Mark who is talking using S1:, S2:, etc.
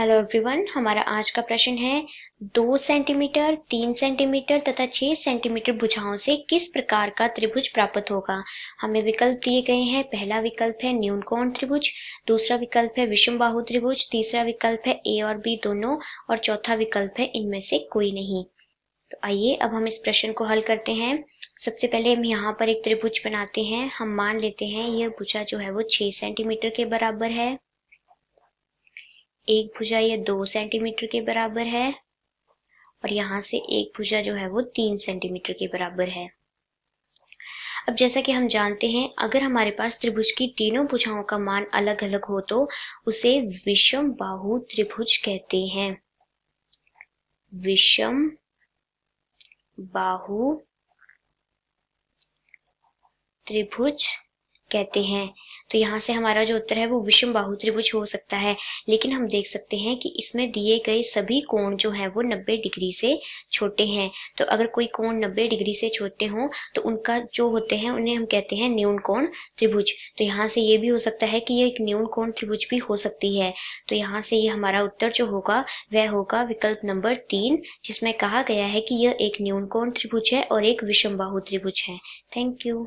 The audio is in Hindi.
S1: हेलो एवरीवन हमारा आज का प्रश्न है दो सेंटीमीटर तीन सेंटीमीटर तथा छह सेंटीमीटर भुजाओं से किस प्रकार का त्रिभुज प्राप्त होगा हमें विकल्प दिए गए हैं पहला विकल्प है न्यून कोण त्रिभुज दूसरा विकल्प है विषम बाहु त्रिभुज तीसरा विकल्प है ए और बी दोनों और चौथा विकल्प है इनमें से कोई नहीं तो आइए अब हम इस प्रश्न को हल करते हैं सबसे पहले हम यहाँ पर एक त्रिभुज बनाते हैं हम मान लेते हैं यह भुजा जो है वो छह सेंटीमीटर के बराबर है एक भुजा यह दो सेंटीमीटर के बराबर है और यहां से एक भुजा जो है वो तीन सेंटीमीटर के बराबर है अब जैसा कि हम जानते हैं अगर हमारे पास त्रिभुज की तीनों भुजाओं का मान अलग अलग हो तो उसे विषम बाहु त्रिभुज कहते हैं विषम बाहु त्रिभुज कहते हैं तो यहाँ से हमारा जो उत्तर है वो विषम बाहु त्रिभुज हो सकता है लेकिन हम देख सकते हैं कि इसमें दिए गए सभी कोण जो हैं वो 90 डिग्री से छोटे हैं तो अगर कोई कोण 90 डिग्री से छोटे हो तो उनका जो होते हैं उन्हें हम कहते हैं न्यून कोण त्रिभुज तो यहाँ से ये भी हो सकता है कि ये एक न्यून कोण त्रिभुज भी हो सकती है तो यहाँ से ये हमारा उत्तर जो होगा वह होगा विकल्प नंबर तीन जिसमें कहा गया है कि यह एक न्यून कोण त्रिभुज है और एक विषम बाहु त्रिभुज है
S2: थैंक यू